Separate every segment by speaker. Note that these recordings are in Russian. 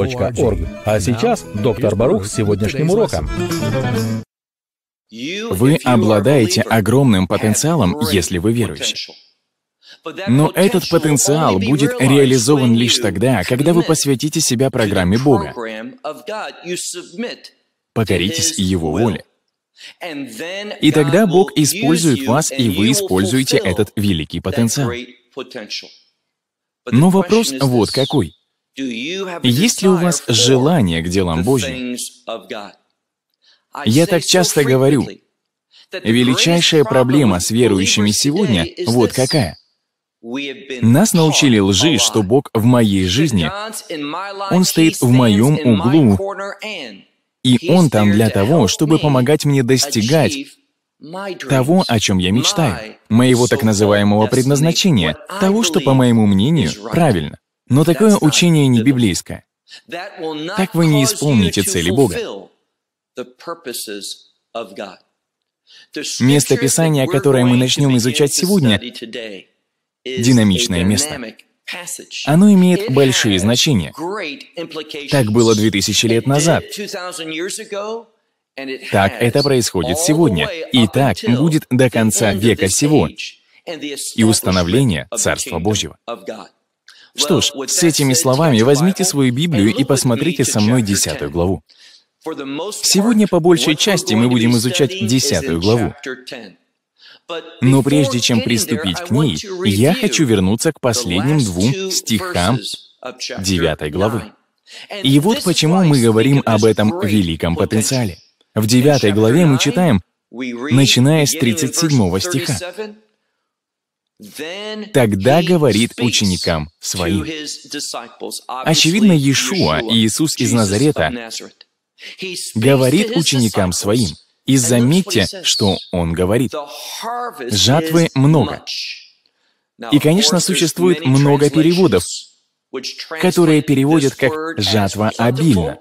Speaker 1: baruch.org. А сейчас доктор Барух с сегодняшним уроком.
Speaker 2: Вы обладаете огромным потенциалом, если вы верующий. Но этот потенциал будет реализован лишь тогда, когда вы посвятите себя программе Бога, покоритесь Его воле.
Speaker 3: И тогда Бог использует вас, и вы
Speaker 2: используете этот великий потенциал. Но вопрос вот какой.
Speaker 3: Есть
Speaker 2: ли у вас желание к делам Божьим? Я так часто говорю, величайшая проблема с верующими сегодня вот какая. Нас научили лжи, что Бог в моей жизни,
Speaker 3: Он стоит в моем углу,
Speaker 2: и Он там для того, чтобы помогать мне достигать того, о чем я мечтаю, моего так называемого предназначения, того, что, по моему мнению, правильно. Но такое учение не библейское.
Speaker 3: Так вы не исполните цели Бога. Место Писания, которое мы начнем изучать сегодня, динамичное место. Оно
Speaker 2: имеет большие значения. Так было 2000 лет назад.
Speaker 3: Так это происходит сегодня. И так будет
Speaker 2: до конца века сего и установления Царства Божьего. Что ж, с этими словами возьмите свою Библию и посмотрите со мной десятую главу. Сегодня по большей части мы будем изучать десятую главу. Но прежде чем приступить к ней, я хочу вернуться к последним двум стихам девятой главы. И вот почему мы говорим об этом великом потенциале. В девятой главе мы читаем,
Speaker 3: начиная с 37 стиха.
Speaker 2: Тогда говорит ученикам своим.
Speaker 3: Очевидно, Иешуа, Иисус из Назарета, говорит
Speaker 2: ученикам своим, и заметьте, что он говорит. Жатвы много. И, конечно, существует много переводов, которые переводят как «жатва обильно».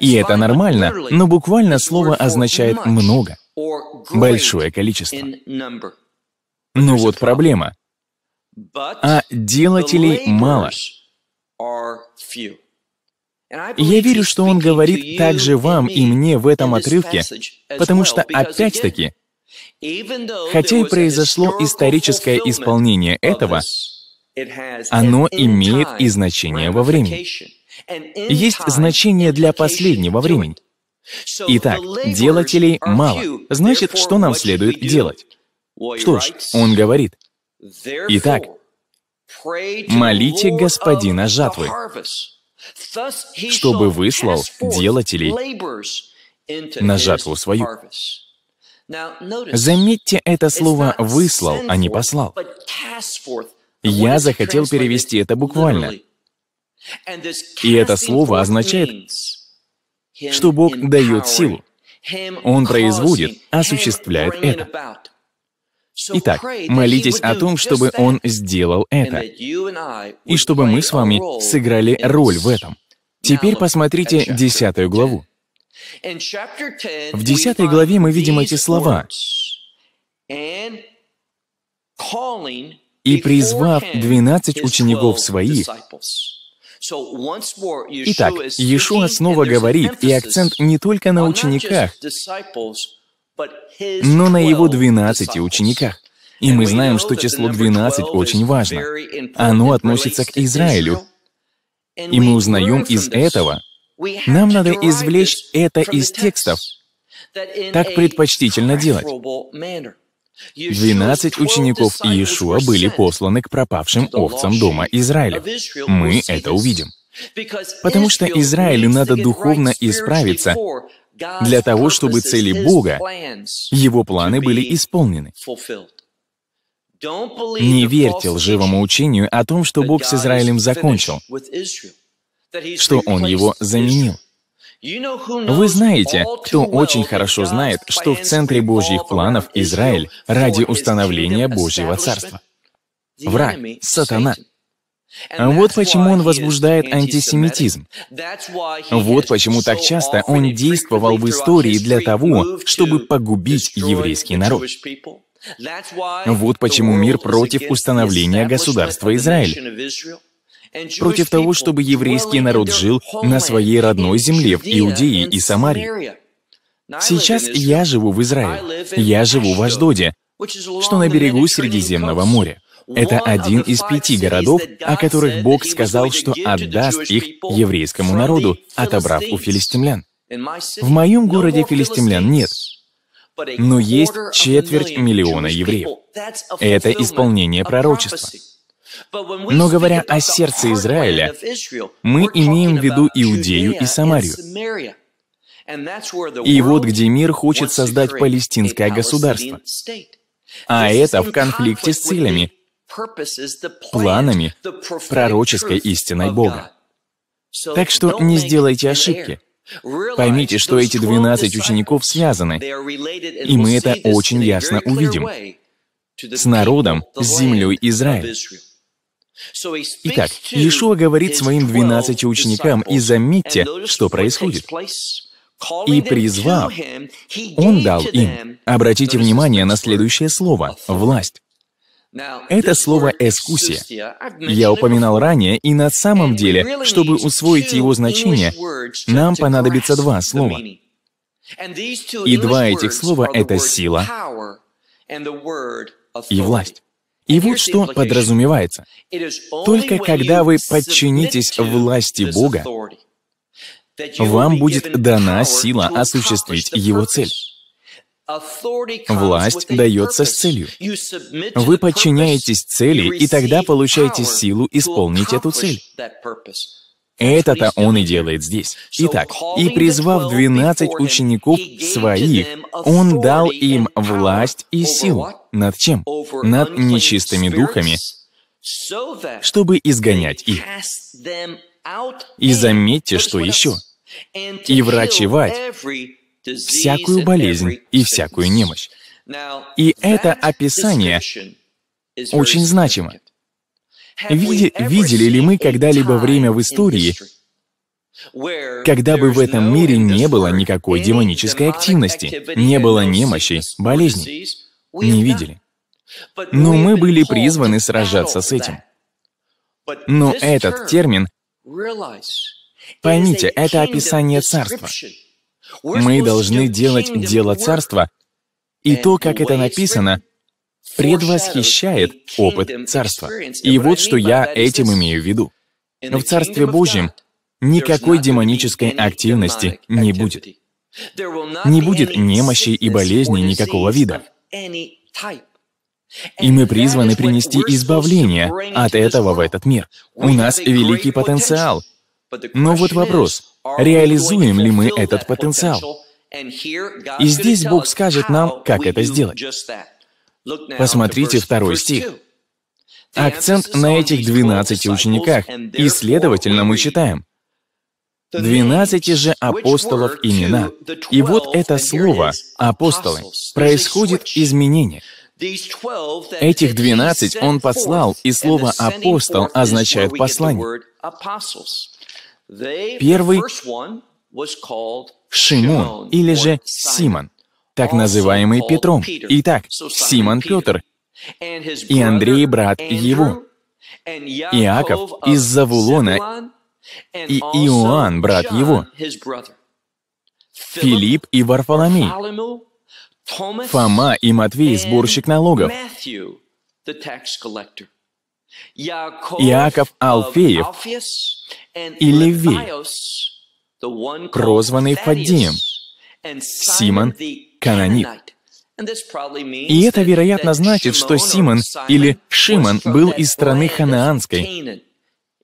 Speaker 2: И это нормально, но буквально слово означает «много», большое количество. Но ну вот проблема. А делателей мало. Я верю, что он говорит также вам и мне в этом отрывке, потому что, опять-таки, хотя и произошло историческое исполнение этого,
Speaker 3: оно имеет и значение во времени. Есть
Speaker 2: значение для последнего времени. Итак, делателей мало. Значит, что нам следует делать? Что ж, он говорит, «Итак,
Speaker 3: молите Господина жатвы, чтобы выслал делателей на жатву свою». Заметьте это слово «выслал», а не «послал».
Speaker 2: Я захотел перевести это буквально. И это слово означает,
Speaker 3: что Бог дает силу. Он производит,
Speaker 2: осуществляет
Speaker 3: это. Итак,
Speaker 2: молитесь о том, чтобы Он сделал это, и чтобы мы с вами сыграли роль в этом. Теперь посмотрите десятую главу.
Speaker 3: В
Speaker 2: десятой главе мы видим эти слова. «И призвав двенадцать учеников своих».
Speaker 3: Итак, Иешуа
Speaker 2: снова говорит, и акцент не только на учениках, но на его 12 учениках. И мы знаем, что число 12 очень важно. Оно относится к Израилю. И мы узнаем из этого, нам надо извлечь это из текстов. Так предпочтительно делать. 12 учеников Иешуа были посланы к пропавшим овцам дома Израиля. Мы это увидим. Потому что Израилю надо духовно исправиться,
Speaker 3: для того, чтобы цели Бога,
Speaker 2: Его планы были исполнены. Не верьте лживому учению о том, что Бог с Израилем закончил, что Он его заменил.
Speaker 3: Вы
Speaker 2: знаете, кто очень хорошо знает, что в центре Божьих планов Израиль ради установления Божьего Царства. Враг, сатана, а Вот почему он возбуждает антисемитизм. Вот почему так часто он действовал в истории для того, чтобы погубить еврейский народ. Вот почему мир против установления государства
Speaker 3: Израиль. Против
Speaker 2: того, чтобы еврейский народ жил на своей родной земле в Иудее и Самаре. Сейчас я живу в Израиле. Я живу в Аждоде, что на берегу Средиземного моря. Это один из пяти городов, о которых Бог сказал, что отдаст их еврейскому народу, отобрав у филистимлян.
Speaker 3: В моем
Speaker 2: городе филистимлян нет,
Speaker 3: но есть четверть миллиона евреев. Это исполнение пророчества. Но говоря о
Speaker 2: сердце Израиля, мы имеем в виду Иудею и Самарию.
Speaker 3: И вот где мир хочет создать палестинское государство.
Speaker 2: А это в конфликте с целями, планами
Speaker 3: пророческой истиной Бога.
Speaker 2: Так что не сделайте ошибки. Поймите, что эти 12 учеников связаны,
Speaker 3: и мы это
Speaker 2: очень ясно увидим с народом, с землей Израиль. Итак, Иешуа говорит своим 12 ученикам, и заметьте, что происходит. «И призвав,
Speaker 3: Он дал им».
Speaker 2: Обратите внимание на следующее слово — «власть». Это слово «эскусия»
Speaker 3: я упоминал
Speaker 2: ранее, и на самом деле, чтобы усвоить его значение, нам понадобится два слова.
Speaker 3: И два этих слова — это сила и власть.
Speaker 2: И вот что подразумевается.
Speaker 3: Только когда
Speaker 2: вы подчинитесь власти Бога, вам будет дана сила осуществить его цель.
Speaker 3: Власть дается с целью. Вы
Speaker 2: подчиняетесь цели, и тогда получаете силу исполнить эту цель. Это-то он и делает здесь. Итак, «И призвав двенадцать учеников своих, он дал им власть и силу». Над чем?
Speaker 3: Над нечистыми духами, чтобы изгонять их.
Speaker 2: И заметьте, что еще? «И врачевать всякую болезнь и всякую немощь. И это описание очень значимо. Види, видели ли мы когда-либо время в истории, когда бы в этом мире не было никакой демонической активности, не было немощи, болезней? Не видели. Но мы были призваны сражаться с этим. Но этот термин, поймите, это описание царства.
Speaker 3: Мы должны
Speaker 2: делать дело Царства, и то, как это написано, предвосхищает опыт Царства. И вот что я этим имею в виду. В Царстве Божьем никакой демонической активности не будет. Не будет немощи и болезней никакого вида. И мы призваны принести избавление от этого в этот мир. У нас великий потенциал, но вот вопрос, реализуем ли мы этот потенциал? И здесь Бог скажет нам, как это сделать. Посмотрите второй стих. Акцент на этих двенадцати учениках, и, следовательно, мы читаем, двенадцати же апостолов имена. И вот это слово «апостолы» происходит изменение. Этих двенадцать он послал, и слово «апостол» означает «посланник».
Speaker 3: Первый –
Speaker 2: Шимон или же Симон, так называемый Петром. Итак, Симон Петр
Speaker 3: и
Speaker 2: Андрей, брат его,
Speaker 3: Иаков из Завулона и Иоанн, брат его, Филипп
Speaker 2: и Варфоломей,
Speaker 3: Фома и Матвей, сборщик налогов, Иаков Алфеев и Левей, прозванный Фаддеем, Симон Кананит. И это, вероятно, значит, что Симон или
Speaker 2: Шимон был из страны ханаанской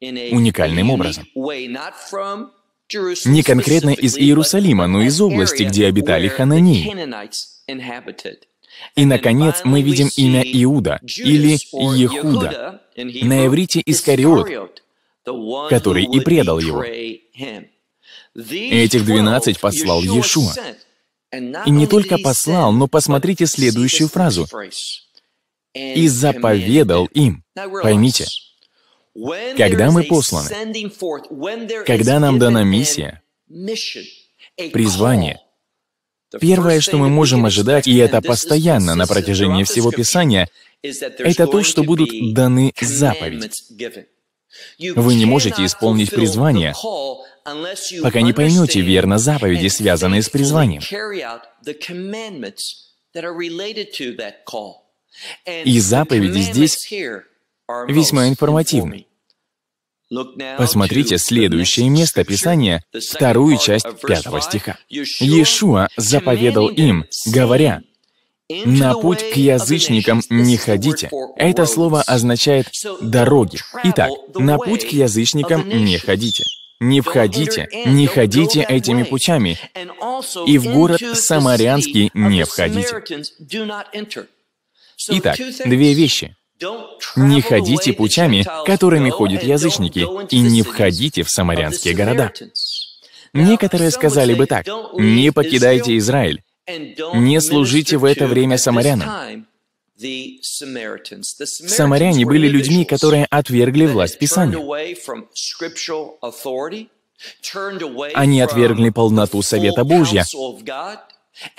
Speaker 3: уникальным образом. Не конкретно из Иерусалима,
Speaker 2: но из области, где обитали хананеи. И, наконец, мы видим имя Иуда или Ехуда, на иврите «Искариот»,
Speaker 3: который и предал его. Этих двенадцать послал Иешуа. И не
Speaker 2: только послал, но посмотрите следующую фразу.
Speaker 3: «И заповедал им». Поймите, когда мы посланы, когда
Speaker 2: нам дана миссия, призвание, первое, что мы можем ожидать, и это постоянно на протяжении всего Писания —
Speaker 3: это
Speaker 2: то, что будут даны заповеди.
Speaker 3: Вы не можете исполнить призвание, пока не поймете верно заповеди, связанные с призванием. И заповеди здесь весьма
Speaker 2: информативны.
Speaker 3: Посмотрите
Speaker 2: следующее место Писания, вторую часть пятого стиха. «Иешуа заповедал им, говоря, на путь к язычникам не ходите. Это слово означает «дороги». Итак, на путь к язычникам не ходите. Не входите, не ходите этими путями,
Speaker 3: и в город самарянский не входите.
Speaker 2: Итак, две вещи. Не ходите путями, которыми ходят язычники, и не входите в самарянские города. Некоторые сказали бы так, «Не покидайте Израиль, не служите в это время самарянам.
Speaker 3: Самаряне были людьми, которые
Speaker 2: отвергли власть Писания.
Speaker 3: Они отвергли
Speaker 2: полноту Совета Божья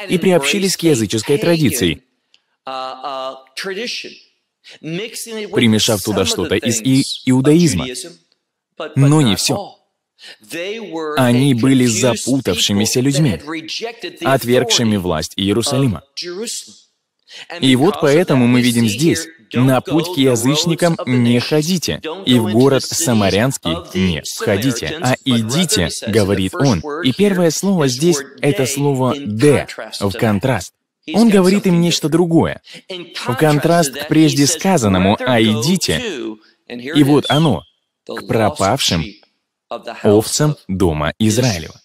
Speaker 3: и приобщились
Speaker 2: к языческой традиции,
Speaker 3: uh, uh, примешав туда что-то из и
Speaker 2: иудаизма, но не все. Они были запутавшимися людьми, отвергшими власть Иерусалима. И вот поэтому мы видим здесь, на путь к язычникам не ходите, а и в город Самарянский не входите, а идите, говорит он. И первое слово здесь — это слово «д»
Speaker 3: в контраст.
Speaker 2: Он говорит им нечто другое, в контраст к прежде сказанному «а идите»,
Speaker 3: и вот оно, к пропавшим
Speaker 2: овцам Дома Израилева.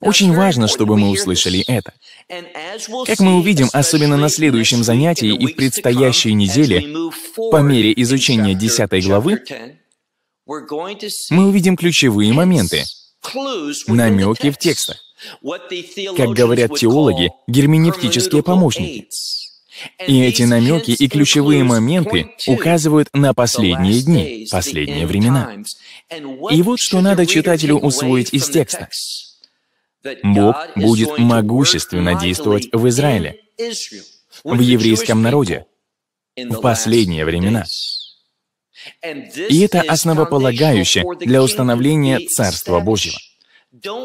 Speaker 2: Очень важно, чтобы мы услышали это.
Speaker 3: Как мы увидим,
Speaker 2: особенно на следующем занятии и в предстоящей неделе, по мере изучения 10 главы, мы увидим ключевые моменты, намеки в текстах, как говорят теологи, герменевтические помощники. И эти намеки и ключевые моменты указывают на последние дни, последние времена. И вот что надо читателю усвоить из текста. Бог будет могущественно действовать в Израиле, в еврейском народе,
Speaker 3: в последние времена. И это
Speaker 2: основополагающее для установления Царства Божьего.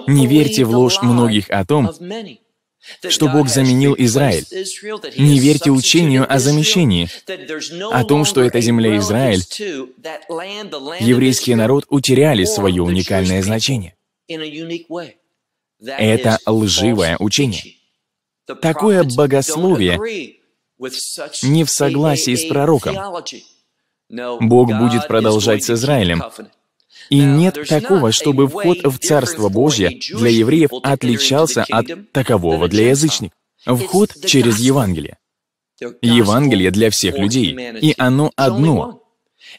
Speaker 2: Не верьте в ложь многих о том, что Бог заменил Израиль. Не верьте учению о замещении, о том, что эта земля Израиль, еврейский народ утеряли свое уникальное значение. Это лживое учение. Такое богословие
Speaker 3: не в согласии с пророком. Бог будет продолжать с Израилем
Speaker 2: и нет такого, чтобы вход в Царство Божье для евреев отличался от такового для язычников. Вход через Евангелие. Евангелие для всех людей, и оно одно.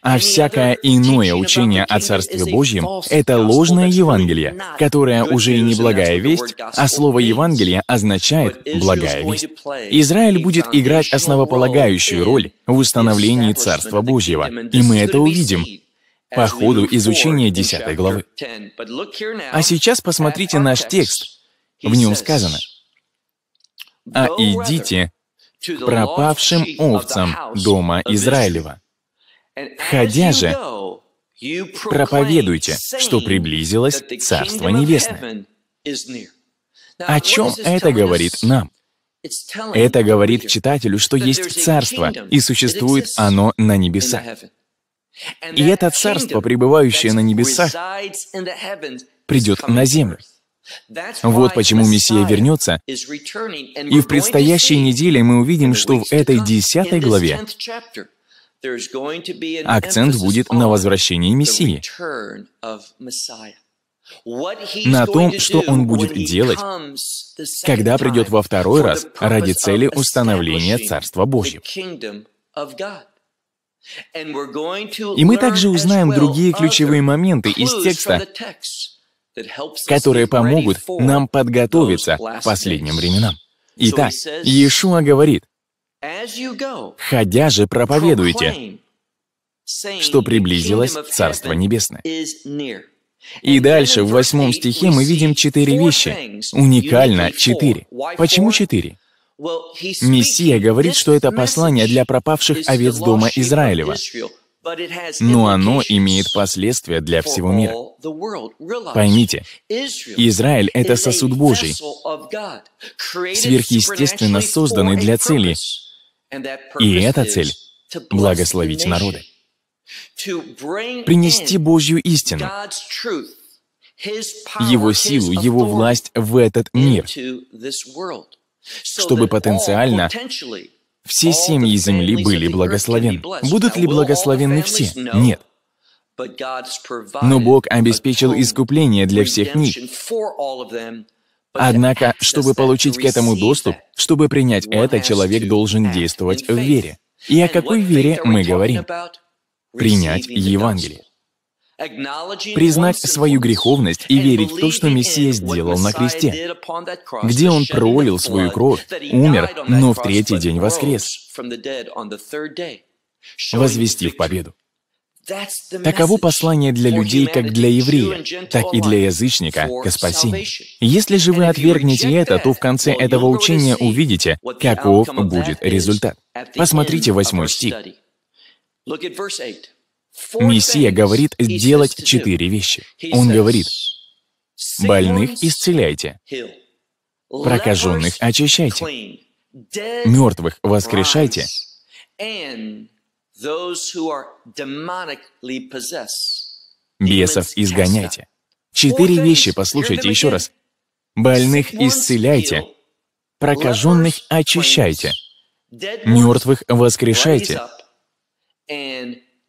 Speaker 2: А всякое иное учение о Царстве Божьем — это ложное Евангелие, которое уже и не благая весть, а слово «Евангелие» означает «благая весть». Израиль будет играть основополагающую роль в установлении Царства Божьего, и мы это увидим, по ходу изучения 10 главы.
Speaker 3: А сейчас посмотрите наш текст.
Speaker 2: В нем сказано, «А идите
Speaker 3: к пропавшим овцам дома Израилева. Ходя же, проповедуйте,
Speaker 2: что приблизилось Царство Небесное». О чем это говорит нам? Это говорит читателю, что есть Царство, и существует оно на небесах.
Speaker 3: И это царство,
Speaker 2: пребывающее на небесах, придет на землю.
Speaker 3: Вот почему Мессия вернется, и в предстоящей
Speaker 2: неделе мы увидим, что в этой десятой главе
Speaker 3: акцент будет на
Speaker 2: возвращении Мессии,
Speaker 3: на том, что Он будет делать, когда придет во
Speaker 2: второй раз ради цели установления Царства Божьего.
Speaker 3: И мы также узнаем другие
Speaker 2: ключевые моменты из текста, которые помогут нам подготовиться к последним временам. Итак, Иешуа говорит, «Ходя же проповедуйте,
Speaker 3: что приблизилось
Speaker 2: Царство Небесное». И дальше, в восьмом стихе, мы видим четыре вещи. Уникально четыре. Почему четыре? Мессия говорит, что это послание для пропавших овец Дома Израилева,
Speaker 3: но оно
Speaker 2: имеет последствия для всего мира. Поймите, Израиль — это сосуд Божий,
Speaker 3: сверхъестественно созданный для цели, и эта цель —
Speaker 2: благословить народы,
Speaker 3: принести Божью истину, Его силу, Его
Speaker 2: власть в этот мир чтобы потенциально все семьи Земли были благословены.
Speaker 3: Будут ли благословены все? Нет. Но
Speaker 2: Бог обеспечил искупление для всех них. Однако, чтобы получить к этому доступ, чтобы принять это, человек должен действовать в вере. И о какой вере мы говорим? Принять Евангелие признать свою греховность и верить в то, что Мессия сделал на кресте, где Он пролил свою кровь, умер, но в третий день воскрес, возвестив победу.
Speaker 3: Таково послание для людей, как для еврея, так
Speaker 2: и для язычника к спасению. Если же вы отвергнете это, то в конце этого учения увидите, каков будет результат. Посмотрите восьмой стих.
Speaker 3: Мессия говорит
Speaker 2: делать четыре вещи. Он говорит, больных исцеляйте, прокаженных
Speaker 3: очищайте,
Speaker 2: мертвых воскрешайте, бесов изгоняйте. Четыре вещи, послушайте еще раз. Больных исцеляйте, прокаженных очищайте, мертвых воскрешайте,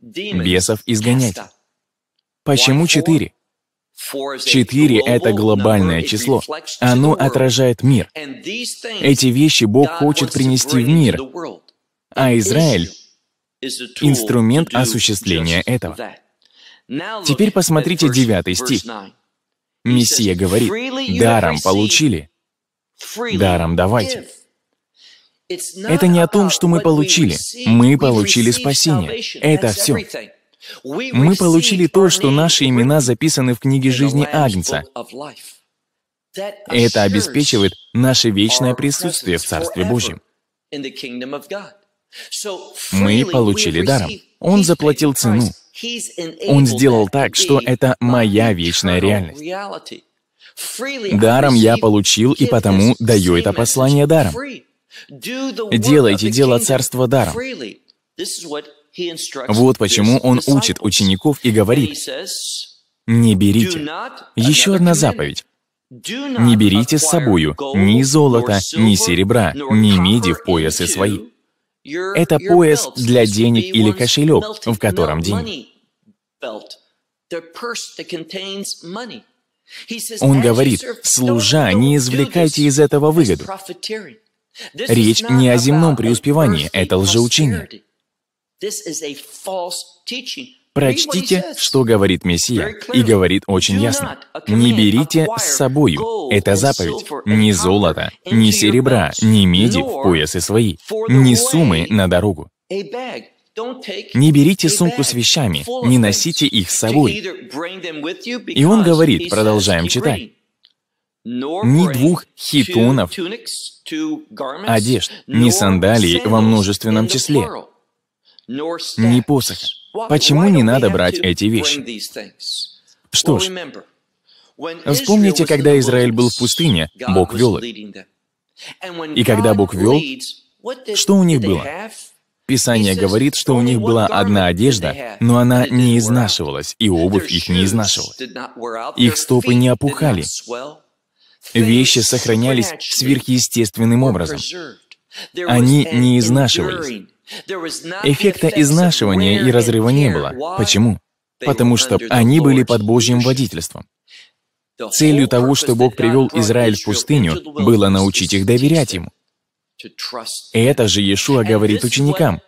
Speaker 3: бесов изгонять.
Speaker 2: Почему четыре? Четыре — это глобальное число. Оно отражает мир. Эти вещи Бог хочет принести в мир,
Speaker 3: а Израиль — инструмент осуществления этого. Теперь посмотрите девятый стих.
Speaker 2: Мессия говорит, «Даром получили,
Speaker 3: даром давайте». Это не о
Speaker 2: том, что мы получили. Мы получили спасение. Это все.
Speaker 3: Мы получили
Speaker 2: то, что наши имена записаны в книге жизни Агнца. Это обеспечивает наше вечное присутствие в Царстве Божьем. Мы получили даром. Он заплатил цену.
Speaker 3: Он сделал так, что это моя вечная реальность. Даром я получил, и потому даю это послание даром. Делайте дело Царства даром. Вот почему он учит
Speaker 2: учеников и говорит, «Не берите». Еще одна заповедь.
Speaker 3: «Не
Speaker 2: берите с собою ни золота, ни серебра, ни меди в поясы свои». Это пояс для денег или кошелек, в котором
Speaker 3: деньги. Он говорит, «Служа,
Speaker 2: не извлекайте из этого выгоду».
Speaker 3: Речь не о земном
Speaker 2: преуспевании, это лжеучение.
Speaker 3: Прочтите,
Speaker 2: что говорит Мессия, и говорит очень ясно. «Не берите с собою» — это заповедь, «ни золота, ни серебра, ни меди в поясы свои, ни суммы на дорогу». Не берите сумку с вещами, не носите их с собой. И он говорит, продолжаем читать,
Speaker 3: «Ни двух хитонов, одежд, ни сандалий во множественном числе, ни
Speaker 2: посох. Почему не надо брать эти вещи?
Speaker 3: Что ж, вспомните, когда
Speaker 2: Израиль был в пустыне, Бог вел их. И когда Бог вел, что у них было? Писание говорит, что у них была одна одежда, но она не изнашивалась, и обувь их не изнашивалась.
Speaker 3: Их стопы не опухали,
Speaker 2: Вещи сохранялись сверхъестественным образом. Они не изнашивались. Эффекта изнашивания и разрыва не было. Почему? Потому что они были под Божьим водительством. Целью того, что Бог привел Израиль в пустыню, было научить их доверять Ему. Это же Иешуа говорит ученикам.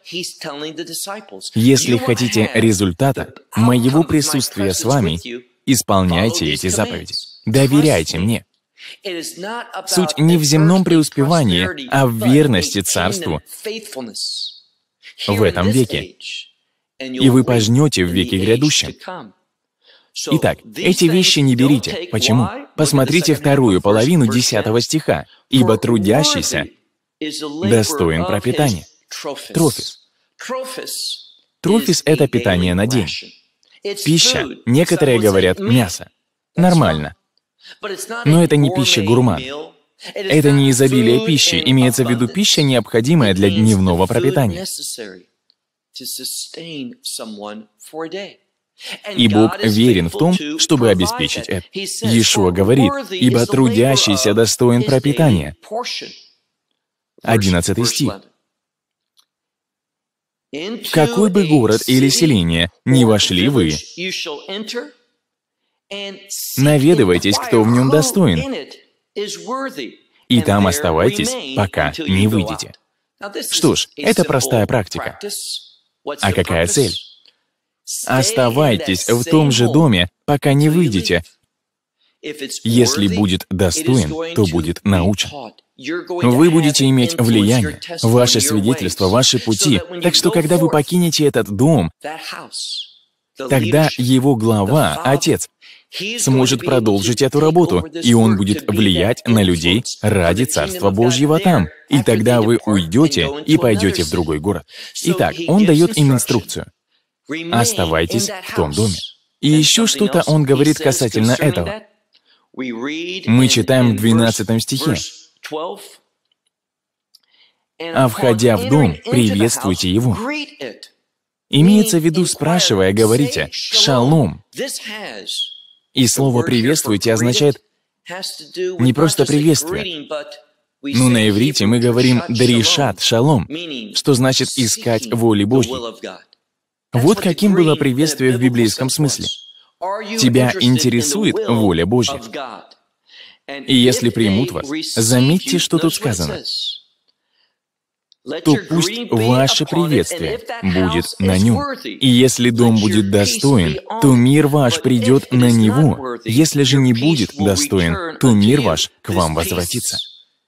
Speaker 3: Если хотите
Speaker 2: результата моего присутствия с вами, исполняйте эти заповеди. Доверяйте мне. Суть не в земном преуспевании, а в верности Царству в этом веке. И вы пожнете в веке грядущем. Итак, эти вещи не берите. Почему? Посмотрите вторую половину десятого стиха. «Ибо трудящийся
Speaker 3: достоин пропитания». Трофис.
Speaker 2: Трофис — это питание на день. Пища. Некоторые говорят «мясо». Нормально.
Speaker 3: Но это не пища гурман. Это не изобилие пищи, имеется в виду
Speaker 2: пища, необходимая для дневного пропитания.
Speaker 3: И Бог верен
Speaker 2: в том, чтобы обеспечить это.
Speaker 3: Иешуа говорит, «Ибо трудящийся достоин пропитания».
Speaker 2: 11 стих.
Speaker 3: «В какой бы
Speaker 2: город или селение не вошли вы, Наведывайтесь, кто в нем достоин, и там оставайтесь, пока не выйдете.
Speaker 3: Что ж, это простая практика. А какая цель?
Speaker 2: Оставайтесь в том же доме, пока не выйдете. Если будет достоин, то будет научен. Вы будете иметь влияние, ваше свидетельство, ваши пути. Так что, когда вы покинете этот дом, тогда его глава, отец, сможет продолжить эту работу, и он будет влиять на людей ради Царства Божьего там. И тогда вы уйдете и пойдете в другой город. Итак, он дает им инструкцию.
Speaker 3: Оставайтесь в том доме.
Speaker 2: И еще что-то он говорит касательно этого.
Speaker 3: Мы
Speaker 2: читаем в 12 стихе.
Speaker 3: «А входя в дом, приветствуйте его».
Speaker 2: Имеется в виду, спрашивая, говорите «Шалом». И слово «приветствуйте» означает
Speaker 3: не просто приветствие, но
Speaker 2: ну, на иврите мы говорим «даришат шалом», что значит «искать воли Божьей». Вот каким было приветствие в библейском смысле. Тебя интересует воля Божья.
Speaker 3: И если примут вас, заметьте, что тут сказано то пусть
Speaker 2: ваше приветствие будет на нем. И если дом будет достоин, то мир ваш придет на него. Если же не будет достоин, то мир ваш к вам возвратится.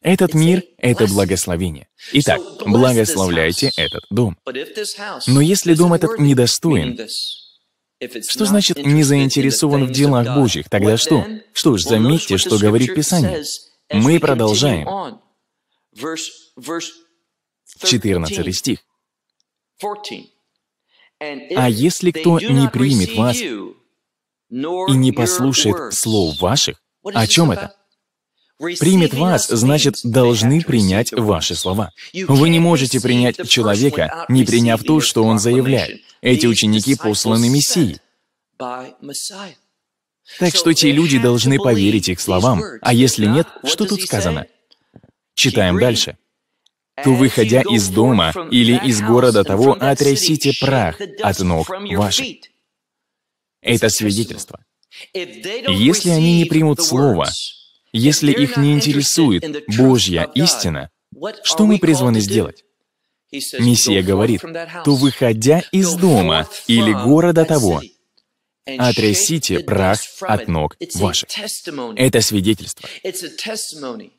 Speaker 2: Этот мир — это благословение. Итак, благословляйте этот дом. Но если дом этот недостоин, что значит «не заинтересован в делах Божьих»? Тогда что? Что ж, заметьте, что говорит Писание. Мы продолжаем.
Speaker 3: 14 стих. «А если кто не примет вас и не послушает
Speaker 2: слов ваших, о чем это? Примет вас, значит, должны принять ваши слова. Вы не можете принять человека, не приняв то, что он заявляет. Эти ученики посланы Мессией. Так что те люди должны поверить их словам, а если нет, что тут сказано? Читаем дальше то, выходя из дома или из города того, отрясите прах от ног ваших. Это свидетельство.
Speaker 3: Если
Speaker 2: они не примут Слово, если их не интересует Божья истина,
Speaker 3: что мы призваны сделать? Мессия говорит,
Speaker 2: то выходя из дома или города того, отрясите прах от ног ваших. Это свидетельство.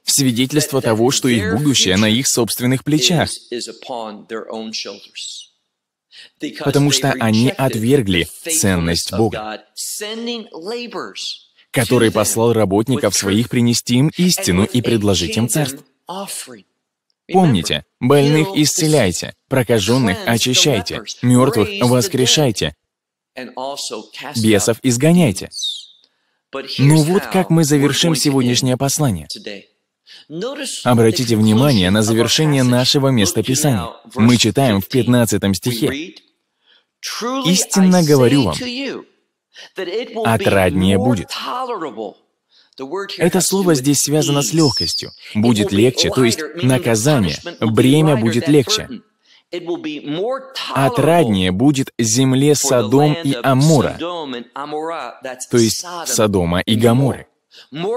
Speaker 2: Свидетельство того, что их будущее на их собственных плечах.
Speaker 3: Потому что они отвергли ценность Бога,
Speaker 2: который послал работников своих принести им истину и предложить им царство. Помните, больных исцеляйте, прокаженных очищайте, мертвых воскрешайте, Бесов изгоняйте.
Speaker 3: Но ну вот как мы
Speaker 2: завершим сегодняшнее послание. Обратите внимание на завершение нашего места писания. Мы читаем в 15 стихе.
Speaker 3: «Истинно говорю вам, отраднее будет».
Speaker 2: Это слово здесь связано с легкостью. Будет легче, то есть наказание, бремя будет легче. Отраднее будет земле Содом и Амура, то есть Содома и Гаморы.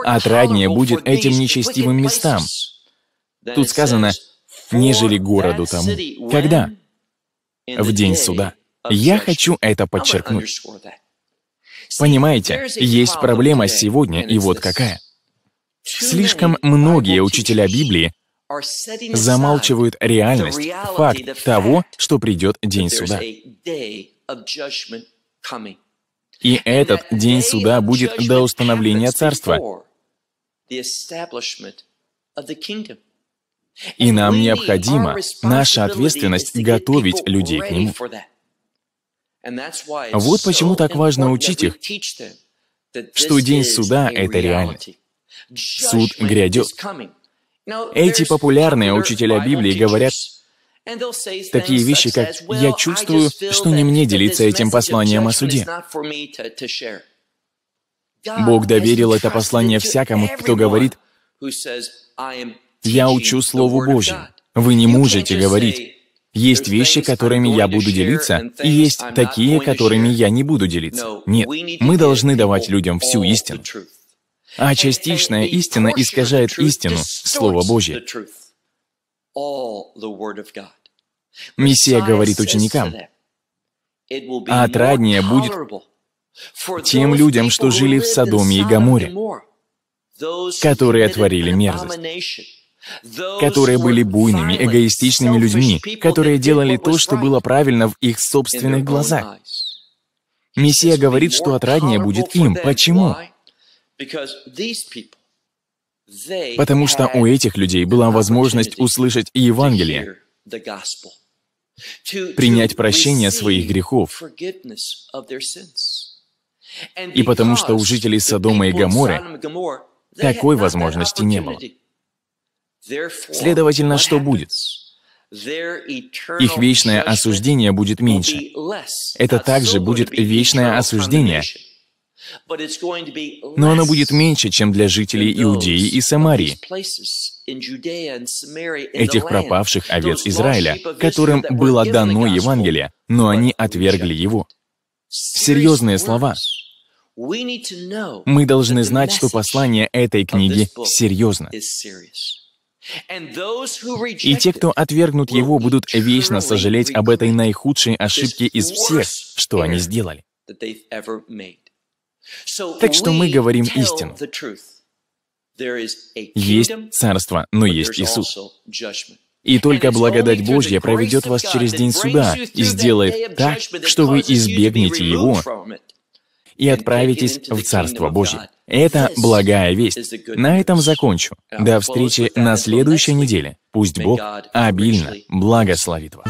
Speaker 2: Отраднее будет этим нечестивым местам. Тут сказано «нежели городу тому». Когда? В день суда. Я хочу это подчеркнуть. Понимаете, есть проблема сегодня, и вот какая. Слишком многие учителя Библии
Speaker 3: замалчивают реальность, факт того,
Speaker 2: что придет день суда. И этот день суда будет до установления царства. И нам необходимо, наша ответственность, готовить людей к нему.
Speaker 3: Вот почему так важно учить их, что день
Speaker 2: суда — это реальность. Суд грядет. Эти популярные
Speaker 3: учителя Библии говорят такие вещи, как «я чувствую, что не мне делиться этим посланием о суде». Бог доверил это послание всякому, кто говорит
Speaker 2: «я учу Слову Божьему». Вы не можете говорить «есть вещи, которыми я буду делиться, и есть такие, которыми я не буду делиться». Нет, мы должны давать людям всю истину а частичная истина искажает истину, Слово Божье. Мессия говорит ученикам, «А отраднее будет тем людям, что жили в Содоме и Гаморе, которые творили
Speaker 3: мерзость
Speaker 2: которые были буйными, эгоистичными людьми, которые делали то, что было правильно в их собственных глазах. Мессия говорит, что отраднее будет им. Почему? Потому что у этих людей была возможность услышать Евангелие,
Speaker 3: принять прощение своих грехов. И потому что у жителей Содома и Гаморы такой возможности не было. Следовательно, что будет? Их вечное осуждение
Speaker 2: будет меньше. Это также будет вечное осуждение — но оно будет меньше, чем для жителей Иудеи и Самарии,
Speaker 3: этих пропавших овец Израиля, которым было дано
Speaker 2: Евангелие, но они отвергли его. Серьезные слова.
Speaker 3: Мы должны знать, что
Speaker 2: послание этой книги серьезно. И те, кто отвергнут его, будут вечно сожалеть об этой наихудшей ошибке из всех, что они сделали.
Speaker 3: Так что мы говорим истину. Есть царство, но есть и суд.
Speaker 2: И только благодать Божья проведет вас через день суда и сделает так, что вы избегнете его и отправитесь в Царство Божье. Это благая весть. На этом закончу. До встречи на следующей неделе. Пусть Бог
Speaker 1: обильно благословит вас.